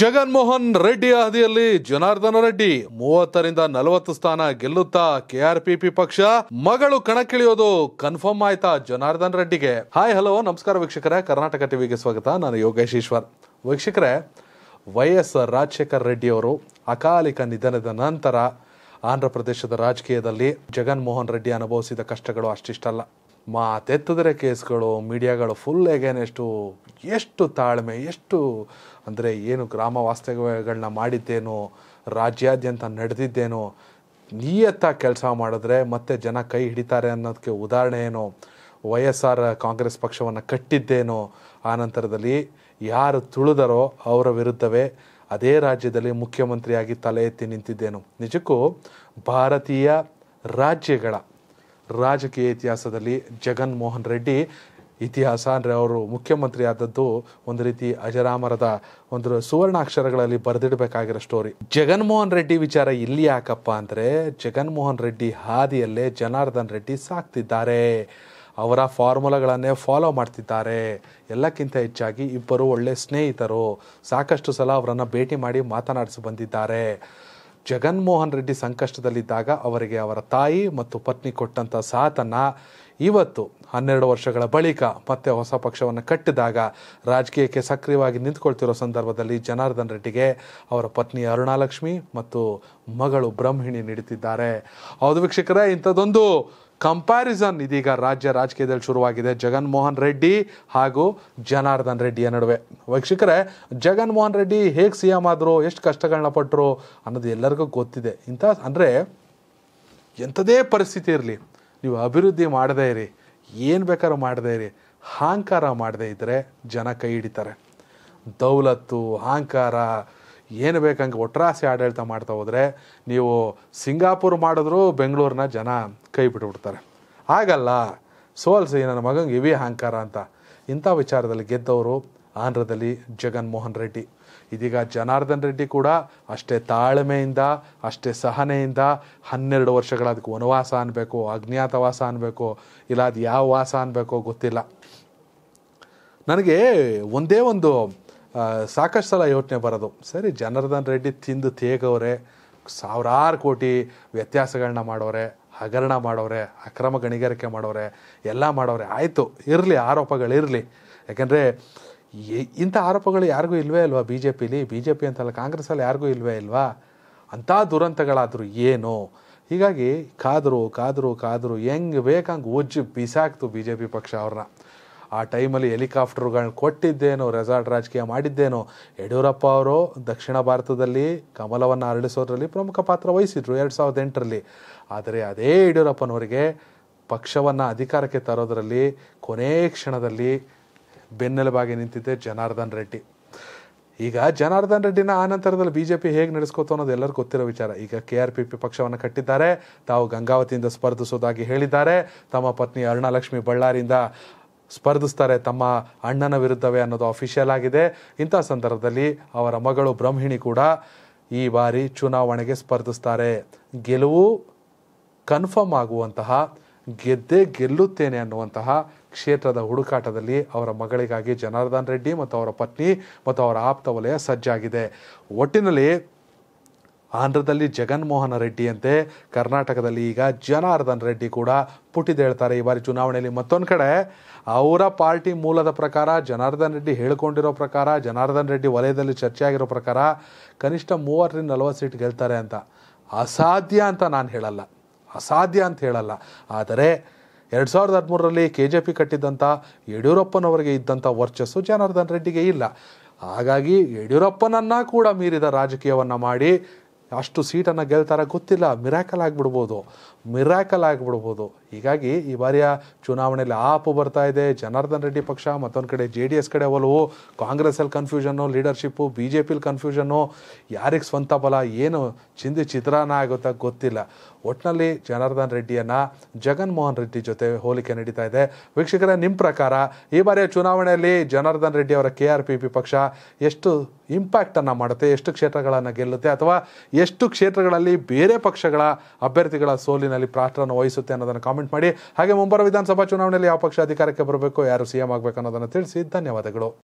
ಜಗನ್ಮೋಹನ್ ರೆಡ್ಡಿ ಹಾದಿಯಲ್ಲಿ ಜನಾರ್ದನ ರೆಡ್ಡಿ ಮೂವತ್ತರಿಂದ ನಲವತ್ತು ಸ್ಥಾನ ಗೆಲ್ಲುತ್ತಾ ಕೆಆರ್ಪಿಪಿ ಪಕ್ಷ ಮಗಳು ಕಣಕ್ಕಿಳಿಯೋದು ಕನ್ಫರ್ಮ್ ಆಯ್ತಾ ಜನಾರ್ದನ್ ರೆಡ್ಡಿಗೆ ಹಾಯ್ ಹಲೋ ನಮಸ್ಕಾರ ವೀಕ್ಷಕರೇ ಕರ್ನಾಟಕ ಟಿವಿಗೆ ಸ್ವಾಗತ ನಾನು ಯೋಗೇಶ್ ಈಶ್ವರ್ ವೀಕ್ಷಕರೇ ವೈ ಎಸ್ ರಾಜಶೇಖರ್ ರೆಡ್ಡಿ ಅವರು ಅಕಾಲಿಕ ನಿಧನದ ನಂತರ ಆಂಧ್ರ ಪ್ರದೇಶದ ರಾಜಕೀಯದಲ್ಲಿ ಜಗನ್ಮೋಹನ್ ರೆಡ್ಡಿ ಅನುಭವಿಸಿದ ಕಷ್ಟಗಳು ಅಷ್ಟಿಷ್ಟಲ್ಲ ಮಾತೆತ್ತಿದ್ರೆ ಕೇಸ್ಗಳು ಮೀಡಿಯಾಗಳು ಫುಲ್ ಎಗೇನ್ ಎಷ್ಟು ತಾಳ್ಮೆ ಎಷ್ಟು ಅಂದರೆ ಏನು ಗ್ರಾಮ ವಾಸ್ತವ್ಯಗಳನ್ನ ಮಾಡಿದ್ದೇನೋ ರಾಜ್ಯಾದ್ಯಂತ ನಡೆದಿದ್ದೇನೋ ನಿಯತ್ತಾಗಿ ಕೆಲಸ ಮಾಡಿದ್ರೆ ಮತ್ತೆ ಜನ ಕೈ ಹಿಡಿತಾರೆ ಅನ್ನೋದಕ್ಕೆ ಉದಾಹರಣೆ ಏನು ವೈ ಎಸ್ ಆರ್ ಕಾಂಗ್ರೆಸ್ ಪಕ್ಷವನ್ನು ಕಟ್ಟಿದ್ದೇನೋ ಆ ನಂತರದಲ್ಲಿ ಯಾರು ತುಳಿದರೋ ಅವರ ವಿರುದ್ಧವೇ ಅದೇ ರಾಜ್ಯದಲ್ಲಿ ಮುಖ್ಯಮಂತ್ರಿಯಾಗಿ ತಲೆ ಎತ್ತಿ ನಿಂತಿದ್ದೇನು ನಿಜಕ್ಕೂ ಭಾರತೀಯ ರಾಜ್ಯಗಳ ರಾಜಕೀಯ ಇತಿಹಾಸದಲ್ಲಿ ಜಗನ್ಮೋಹನ್ ರೆಡ್ಡಿ ಇತಿಹಾಸ ಅಂದರೆ ಅವರು ಮುಖ್ಯಮಂತ್ರಿ ಆದದ್ದು ಒಂದು ರೀತಿ ಅಜರಾಮರದ ಒಂದು ಸುವರ್ಣಾಕ್ಷರಗಳಲ್ಲಿ ಬರೆದಿಡಬೇಕಾಗಿರೋ ಸ್ಟೋರಿ ಜಗನ್ಮೋಹನ್ ರೆಡ್ಡಿ ವಿಚಾರ ಇಲ್ಲಿ ಯಾಕಪ್ಪ ಅಂದರೆ ಜಗನ್ಮೋಹನ್ ರೆಡ್ಡಿ ಹಾದಿಯಲ್ಲೇ ಜನಾರ್ದನ್ ರೆಡ್ಡಿ ಸಾಕ್ತಿದ್ದಾರೆ ಅವರ ಫಾರ್ಮುಲಾಗಳನ್ನೇ ಫಾಲೋ ಮಾಡ್ತಿದ್ದಾರೆ ಎಲ್ಲಕ್ಕಿಂತ ಹೆಚ್ಚಾಗಿ ಇಬ್ಬರು ಒಳ್ಳೆ ಸ್ನೇಹಿತರು ಸಾಕಷ್ಟು ಸಲ ಅವರನ್ನು ಭೇಟಿ ಮಾಡಿ ಮಾತನಾಡಿಸಿ ಬಂದಿದ್ದಾರೆ ಜಗನ್ಮೋಹನ್ ರೆಡ್ಡಿ ಸಂಕಷ್ಟದಲ್ಲಿದ್ದಾಗ ಅವರಿಗೆ ಅವರ ತಾಯಿ ಮತ್ತು ಪತ್ನಿ ಕೊಟ್ಟಂಥ ಸಾಥನ್ನು ಇವತ್ತು ಹನ್ನೆರಡು ವರ್ಷಗಳ ಬಳಿಕ ಮತ್ತೆ ಹೊಸ ಪಕ್ಷವನ್ನು ಕಟ್ಟಿದಾಗ ರಾಜಕೀಯಕ್ಕೆ ಸಕ್ರಿಯವಾಗಿ ನಿಂತುಕೊಳ್ತಿರೋ ಸಂದರ್ಭದಲ್ಲಿ ಜನಾರ್ದನ್ ರೆಡ್ಡಿಗೆ ಅವರ ಪತ್ನಿ ಅರುಣಾಲಕ್ಷ್ಮಿ ಮತ್ತು ಮಗಳು ಬ್ರಹ್ಮಿಣಿ ನೀಡುತ್ತಿದ್ದಾರೆ ಹೌದು ವೀಕ್ಷಕರೇ ಇಂಥದ್ದೊಂದು ಕಂಪ್ಯಾರಿಸನ್ ಇದೀಗ ರಾಜ್ಯ ರಾಜಕೀಯದಲ್ಲಿ ಶುರುವಾಗಿದೆ ಜಗನ್ಮೋಹನ್ ರೆಡ್ಡಿ ಹಾಗೂ ಜನಾರ್ದನ್ ರೆಡ್ಡಿಯ ನಡುವೆ ವೀಕ್ಷಕರೇ ಜಗನ್ಮೋಹನ್ ರೆಡ್ಡಿ ಹೇಗೆ ಸಿ ಎಂ ಆದರು ಎಷ್ಟು ಕಷ್ಟಗಳನ್ನ ಪಟ್ಟರು ಅನ್ನೋದು ಎಲ್ಲರಿಗೂ ಗೊತ್ತಿದೆ ಇಂಥ ಅಂದರೆ ಎಂಥದೇ ಪರಿಸ್ಥಿತಿ ಇರಲಿ ನೀವು ಅಭಿವೃದ್ಧಿ ಮಾಡದೇ ಇರಿ ಏನು ಬೇಕಾದ್ರೂ ಮಾಡದೇ ಇರಿ ಅಹಂಕಾರ ಮಾಡದೇ ಇದ್ದರೆ ಜನ ಕೈ ಹಿಡಿತಾರೆ ದೌಲತ್ತು ಅಹಂಕಾರ ಏನು ಬೇಕಂಗೆ ಒಟ್ರಾಸಿ ಆಡಳಿತ ಮಾಡ್ತಾ ಹೋದರೆ ನೀವು ಸಿಂಗಾಪುರ್ ಮಾಡಿದ್ರೂ ಬೆಂಗಳೂರಿನ ಜನ ಕೈ ಬಿಟ್ಬಿಡ್ತಾರೆ ಹಾಗಲ್ಲ ಸೋಲ್ಸಿ ನನ್ನ ಮಗಂಗೆ ಇವಿ ಅಹಂಕಾರ ಅಂತ ಇಂಥ ವಿಚಾರದಲ್ಲಿ ಗೆದ್ದವರು ಆಂಧ್ರದಲ್ಲಿ ಜಗನ್ಮೋಹನ್ ರೆಡ್ಡಿ ಇದೀಗ ಜನಾರ್ದನ್ ರೆಡ್ಡಿ ಕೂಡ ಅಷ್ಟೇ ತಾಳ್ಮೆಯಿಂದ ಅಷ್ಟೇ ಸಹನೆಯಿಂದ ಹನ್ನೆರಡು ವರ್ಷಗಳ ಅದಕ್ಕೆ ವನವಾಸ ಅನ್ಬೇಕು ಅಜ್ಞಾತವಾಸ ಅನ್ಬೇಕು ಇಲ್ಲ ಅದು ಯಾವ ವಾಸ ಅನ್ನಬೇಕೋ ಗೊತ್ತಿಲ್ಲ ನನಗೆ ಒಂದೇ ಒಂದು ಸಾಕಷ್ಟು ಸಲ ಯೋಚನೆ ಬರೋದು ಸರಿ ಜನಾರ್ದನ್ ರೆಡ್ಡಿ ತಿಂದು ತೇಗವ್ರೆ ಸಾವಿರಾರು ಕೋಟಿ ವ್ಯತ್ಯಾಸಗಳನ್ನ ಮಾಡೋರೆ ಹಗರಣ ಮಾಡೋರೆ ಅಕ್ರಮ ಗಣಿಗಾರಿಕೆ ಮಾಡೋರೆ ಎಲ್ಲ ಮಾಡೋರೆ ಆಯಿತು ಇರಲಿ ಆರೋಪಗಳಿರಲಿ ಯಾಕೆಂದರೆ ಇಂಥ ಆರೋಪಗಳು ಯಾರಿಗೂ ಇಲ್ವೇ ಇಲ್ವಾ ಬಿ ಜೆ ಪಿಲಿ ಬಿ ಜೆ ಪಿ ಅಂತಲ್ಲ ಕಾಂಗ್ರೆಸ್ಸಲ್ಲಿ ಯಾರಿಗೂ ಇಲ್ವೇ ಇಲ್ವಾ ಅಂಥ ದುರಂತಗಳಾದರೂ ಏನು ಹೀಗಾಗಿ ಕಾದರು ಕಾದರು ಕಾದರು ಹೆಂಗೆ ಬೇಕಂಗೆ ಉಜ್ಜಿ ಬಿಸಾಕ್ತು ಬಿ ಜೆ ಪಿ ಪಕ್ಷ ಅವ್ರನ್ನ ಆ ಟೈಮಲ್ಲಿ ಹೆಲಿಕಾಪ್ಟರ್ಗಳನ್ನ ಕೊಟ್ಟಿದ್ದೇನೋ ರೆಸಾರ್ಟ್ ರಾಜಕೀಯ ಮಾಡಿದ್ದೇನೋ ಯಡಿಯೂರಪ್ಪ ಅವರು ದಕ್ಷಿಣ ಭಾರತದಲ್ಲಿ ಕಮಲವನ್ನು ಅರಳಿಸೋದ್ರಲ್ಲಿ ಪ್ರಮುಖ ಪಾತ್ರ ವಹಿಸಿದ್ರು ಎರಡು ಸಾವಿರದ ಎಂಟರಲ್ಲಿ ಆದರೆ ಅದೇ ಯಡಿಯೂರಪ್ಪನವರಿಗೆ ಪಕ್ಷವನ್ನು ಅಧಿಕಾರಕ್ಕೆ ತರೋದರಲ್ಲಿ ಕೊನೆಯ ಕ್ಷಣದಲ್ಲಿ ಬೆನ್ನೆಲುಬಾಗಿ ನಿಂತಿದ್ದೆ ಜನಾರ್ದನ್ ರೆಡ್ಡಿ ಈಗ ಜನಾರ್ದನ್ ರೆಡ್ಡಿನ ಆನಂತರದಲ್ಲಿ ಬಿ ಜೆ ಪಿ ಹೇಗೆ ನಡೆಸ್ಕೋತು ಅನ್ನೋದು ಎಲ್ಲರೂ ಗೊತ್ತಿರೋ ವಿಚಾರ ಈಗ ಕೆ ಆರ್ ಪಿ ಪಿ ಪಕ್ಷವನ್ನು ಕಟ್ಟಿದ್ದಾರೆ ತಾವು ಗಂಗಾವತಿಯಿಂದ ಸ್ಪರ್ಧಿಸೋದಾಗಿ ಹೇಳಿದ್ದಾರೆ ತಮ್ಮ ಪತ್ನಿ ಅರುಣಾಲಕ್ಷ್ಮಿ ಬಳ್ಳಾರಿಯಿಂದ ಸ್ಪರ್ಧಿಸ್ತಾರೆ ತಮ್ಮ ಅಣ್ಣನ ವಿರುದ್ಧವೇ ಅನ್ನೋದು ಅಫಿಷಿಯಲ್ ಆಗಿದೆ ಇಂಥ ಸಂದರ್ಭದಲ್ಲಿ ಅವರ ಮಗಳು ಬ್ರಹ್ಮಿಣಿ ಕೂಡ ಈ ಬಾರಿ ಚುನಾವಣೆಗೆ ಸ್ಪರ್ಧಿಸ್ತಾರೆ ಗೆಲುವು ಕನ್ಫರ್ಮ್ ಆಗುವಂತಹ ಗೆದ್ದೇ ಗೆಲ್ಲುತ್ತೇನೆ ಅನ್ನುವಂತಹ ಕ್ಷೇತ್ರದ ಹುಡುಕಾಟದಲ್ಲಿ ಅವರ ಮಗಳಿಗಾಗಿ ಜನಾರ್ದನ್ ರೆಡ್ಡಿ ಮತ್ತು ಅವರ ಪತ್ನಿ ಮತ್ತು ಅವರ ಆಪ್ತ ವಲಯ ಸಜ್ಜಾಗಿದೆ ಒಟ್ಟಿನಲ್ಲಿ ಆಂಧ್ರದಲ್ಲಿ ಜಗನ್ಮೋಹನ ರೆಡ್ಡಿಯಂತೆ ಕರ್ನಾಟಕದಲ್ಲಿ ಈಗ ಜನಾರ್ದನ್ ರೆಡ್ಡಿ ಕೂಡ ಹೇಳ್ತಾರೆ ಈ ಬಾರಿ ಚುನಾವಣೆಯಲ್ಲಿ ಮತ್ತೊಂದು ಕಡೆ ಅವರ ಪಾರ್ಟಿ ಮೂಲದ ಪ್ರಕಾರ ಜನಾರ್ದನ್ ರೆಡ್ಡಿ ಹೇಳಿಕೊಂಡಿರೋ ಪ್ರಕಾರ ಜನಾರ್ದನ್ ರೆಡ್ಡಿ ವಲಯದಲ್ಲಿ ಚರ್ಚೆ ಆಗಿರೋ ಪ್ರಕಾರ ಕನಿಷ್ಠ ಮೂವತ್ತರಿಂದ ನಲವತ್ತು ಸೀಟ್ ಗೆಲ್ತಾರೆ ಅಂತ ಅಸಾಧ್ಯ ಅಂತ ನಾನು ಹೇಳಲ್ಲ ಅಸಾಧ್ಯ ಅಂತ ಹೇಳಲ್ಲ ಆದರೆ ಎರಡು ಸಾವಿರದ ಹದಿಮೂರರಲ್ಲಿ ಕೆ ಜೆ ಪಿ ಕಟ್ಟಿದ್ದಂಥ ಯಡಿಯೂರಪ್ಪನವರಿಗೆ ಇದ್ದಂಥ ವರ್ಚಸ್ಸು ಜನಾರ್ದನ್ ರೆಡ್ಡಿಗೆ ಇಲ್ಲ ಹಾಗಾಗಿ ಯಡಿಯೂರಪ್ಪನನ್ನು ಕೂಡ ಮೀರಿದ ರಾಜಕೀಯವನ್ನು ಮಾಡಿ ಅಷ್ಟು ಸೀಟನ್ನು ಗೆಲ್ತಾರ ಗೊತ್ತಿಲ್ಲ ಮಿರಾಕಲ್ ಆಗಿಬಿಡ್ಬೋದು ಮಿರಾಕಲ್ ಆಗಿಬಿಡ್ಬೋದು ಹೀಗಾಗಿ ಈ ಬಾರಿಯ ಚುನಾವಣೆಯಲ್ಲಿ ಆಪು ಬರ್ತಾ ಇದೆ ಜನಾರ್ದನ್ ರೆಡ್ಡಿ ಪಕ್ಷ ಮತ್ತೊಂದು ಕಡೆ ಜೆ ಡಿ ಎಸ್ ಕಡೆ ಒಲವು ಕಾಂಗ್ರೆಸ್ಸಲ್ಲಿ ಕನ್ಫ್ಯೂಷನ್ನು ಲೀಡರ್ಶಿಪ್ಪು ಬಿ ಜೆ ಪಿಲಿ ಕನ್ಫ್ಯೂಷನ್ನು ಯಾರಿಗೆ ಸ್ವಂತ ಬಲ ಏನು ಚಿಂದಿ ಚಿತ್ರಾನ್ನ ಆಗುತ್ತಾ ಗೊತ್ತಿಲ್ಲ ಒಟ್ಟಿನಲ್ಲಿ ಜನಾರ್ದನ್ ರೆಡ್ಡಿಯನ್ನು ಜಗನ್ಮೋಹನ್ ರೆಡ್ಡಿ ಜೊತೆ ಹೋಲಿಕೆ ನಡೀತಾ ಇದೆ ವೀಕ್ಷಕರ ನಿಮ್ಮ ಪ್ರಕಾರ ಈ ಬಾರಿಯ ಚುನಾವಣೆಯಲ್ಲಿ ಜನಾರ್ದನ್ ರೆಡ್ಡಿ ಅವರ ಕೆ ಆರ್ ಪಿ ಪಿ ಪಕ್ಷ ಎಷ್ಟು ಅನ್ನ ಮಾಡುತ್ತೆ ಎಷ್ಟು ಕ್ಷೇತ್ರಗಳನ್ನು ಗೆಲ್ಲುತ್ತೆ ಅಥವಾ ಎಷ್ಟು ಕ್ಷೇತ್ರಗಳಲ್ಲಿ ಬೇರೆ ಪಕ್ಷಗಳ ಅಭ್ಯರ್ಥಿಗಳ ಸೋಲಿನಲ್ಲಿ ಪಾತ್ರನ ವಹಿಸುತ್ತೆ ಅನ್ನೋದನ್ನು ಕಾಮೆಂಟ್ ಮಾಡಿ ಹಾಗೆ ಮುಂಬರುವ ವಿಧಾನಸಭಾ ಚುನಾವಣೆಯಲ್ಲಿ ಯಾವ ಪಕ್ಷ ಅಧಿಕಾರಕ್ಕೆ ಬರಬೇಕು ಯಾರು ಸಿ ಎಂ ಆಗಬೇಕು ಅನ್ನೋದನ್ನು ತಿಳಿಸಿ ಧನ್ಯವಾದಗಳು